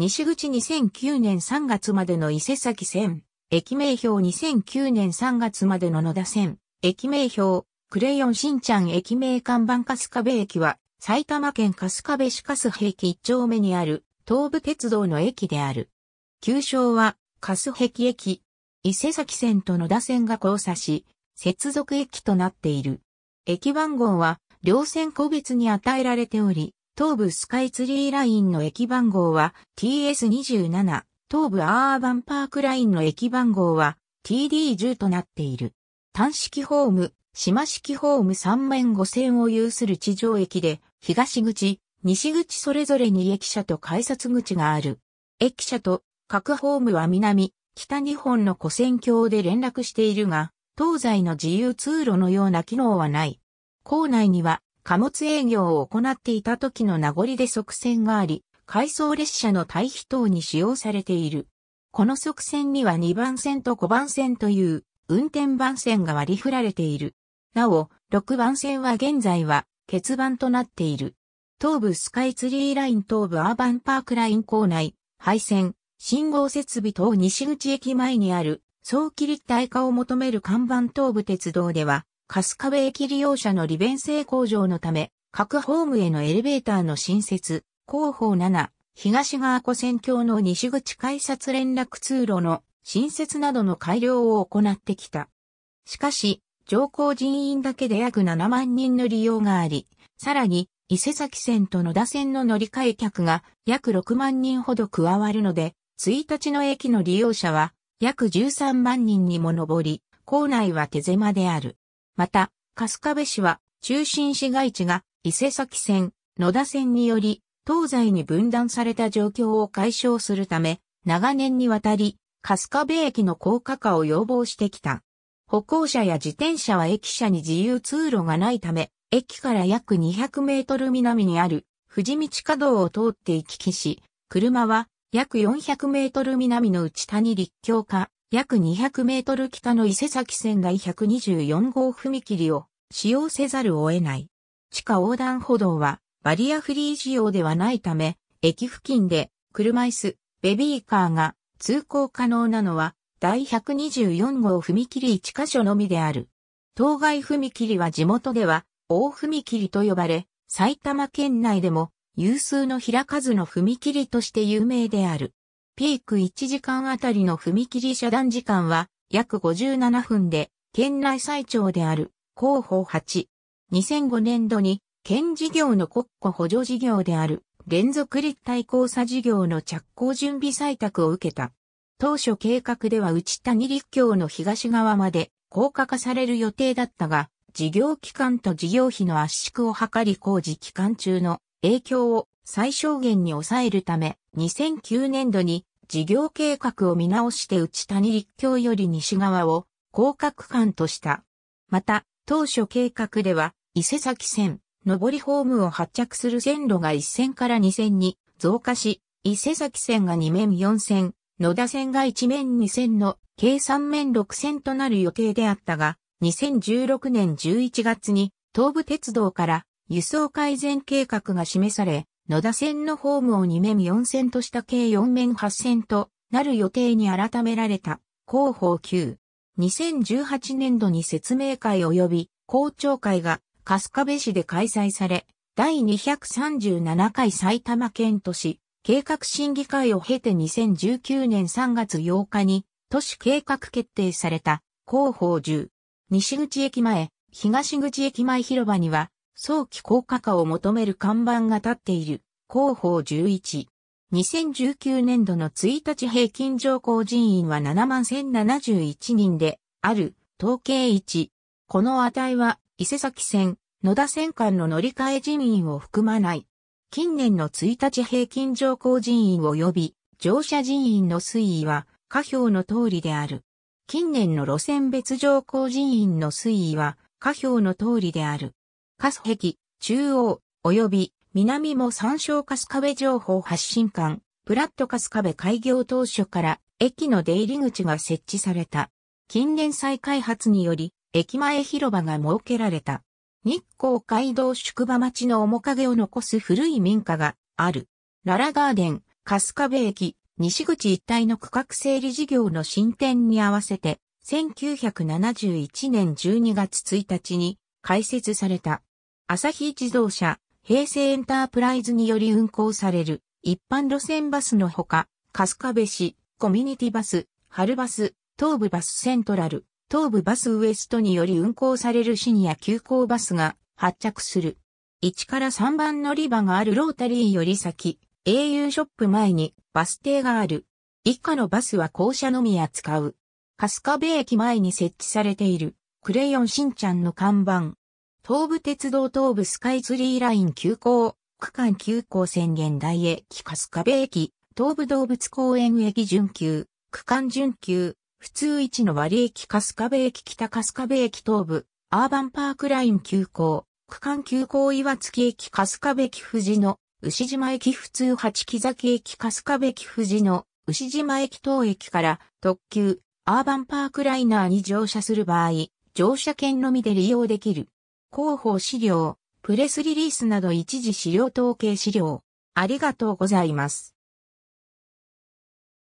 西口2009年3月までの伊勢崎線、駅名標2009年3月までの野田線、駅名標、クレヨンしんちゃん駅名看板春日部駅は、埼玉県春日部市春日駅1丁目にある、東武鉄道の駅である。旧称は、春日駅駅。伊勢崎線と野田線が交差し、接続駅となっている。駅番号は、両線個別に与えられており、東部スカイツリーラインの駅番号は TS27、東部アーバンパークラインの駅番号は TD10 となっている。単式ホーム、島式ホーム3面5線を有する地上駅で、東口、西口それぞれに駅舎と改札口がある。駅舎と各ホームは南、北日本の古線橋で連絡しているが、東西の自由通路のような機能はない。構内には貨物営業を行っていた時の名残で側線があり、回送列車の対比等に使用されている。この側線には2番線と5番線という運転番線が割り振られている。なお、6番線は現在は欠番となっている。東部スカイツリーライン東部アーバンパークライン構内、配線、信号設備等西口駅前にある早期立体化を求める看板東部鉄道では、春日部駅利用者の利便性向上のため、各ホームへのエレベーターの新設、広報7、東側湖線橋の西口改札連絡通路の新設などの改良を行ってきた。しかし、乗降人員だけで約7万人の利用があり、さらに、伊勢崎線と野田線の乗り換え客が約6万人ほど加わるので、1日の駅の利用者は約13万人にも上り、構内は手狭である。また、春日部市は中心市街地が伊勢崎線、野田線により東西に分断された状況を解消するため、長年にわたり、春日部駅の高架化を要望してきた。歩行者や自転車は駅舎に自由通路がないため、駅から約200メートル南にある富士道稼道を通って行き来し、車は約400メートル南の内谷立教化約200メートル北の伊勢崎線第124号踏切を使用せざるを得ない。地下横断歩道はバリアフリー仕様ではないため、駅付近で車椅子、ベビーカーが通行可能なのは第124号踏切1箇所のみである。当該踏切は地元では大踏切と呼ばれ、埼玉県内でも有数の平数の踏切として有名である。ピーク1時間あたりの踏切遮断時間は約57分で、県内最長である広報8。2005年度に県事業の国庫補助事業である連続立体交差事業の着工準備採択を受けた。当初計画では内谷陸橋の東側まで高架化される予定だったが、事業期間と事業費の圧縮を図り工事期間中の影響を最小限に抑えるため、2009年度に事業計画を見直して内谷陸橋より西側を広角間とした。また、当初計画では、伊勢崎線、上りホームを発着する線路が1線から2線に増加し、伊勢崎線が2面4線、野田線が1面2線の計3面6線となる予定であったが、2016年11月に東武鉄道から輸送改善計画が示され、野田線のホームを2面4線とした計4面8線となる予定に改められた広報9。2018年度に説明会及び校長会が春日部市で開催され、第237回埼玉県都市計画審議会を経て2019年3月8日に都市計画決定された広報10。西口駅前、東口駅前広場には早期高架化を求める看板が立っている広報11。2019年度の1日平均上降人員は71,071人で、ある、統計1。この値は、伊勢崎線、野田線間の乗り換え人員を含まない。近年の1日平均上降人員及び、乗車人員の推移は、下表の通りである。近年の路線別乗降人員の推移は、下表の通りである。カス壁、中央、及び南も参照カス壁情報発信館、プラットカス壁開業当初から駅の出入り口が設置された。近年再開発により、駅前広場が設けられた。日光街道宿場町の面影を残す古い民家がある。ララガーデン、カスカベ駅、西口一帯の区画整理事業の進展に合わせて、1971年12月1日に開設された。朝日自動車、平成エンタープライズにより運行される一般路線バスのほか、春日部市、コミュニティバス、春バス、東部バスセントラル、東部バスウエストにより運行されるシニア急行バスが発着する。1から3番乗り場があるロータリーより先、au ショップ前にバス停がある。以下のバスは校舎のみ扱う。春日部駅前に設置されているクレヨンしんちゃんの看板。東武鉄道東武スカイツリーライン急行、区間急行宣言台駅春日部駅、東武動物公園駅準急、区間準急、普通一の割駅春日部駅北春日部駅東部、アーバンパークライン急行、区間急行岩月駅春日部駅富士の、牛島駅普通八木崎駅春日部駅富士の、牛島駅等駅から特急、アーバンパークライナーに乗車する場合、乗車券のみで利用できる。広報資料、プレスリリースなど一時資料統計資料。ありがとうございます。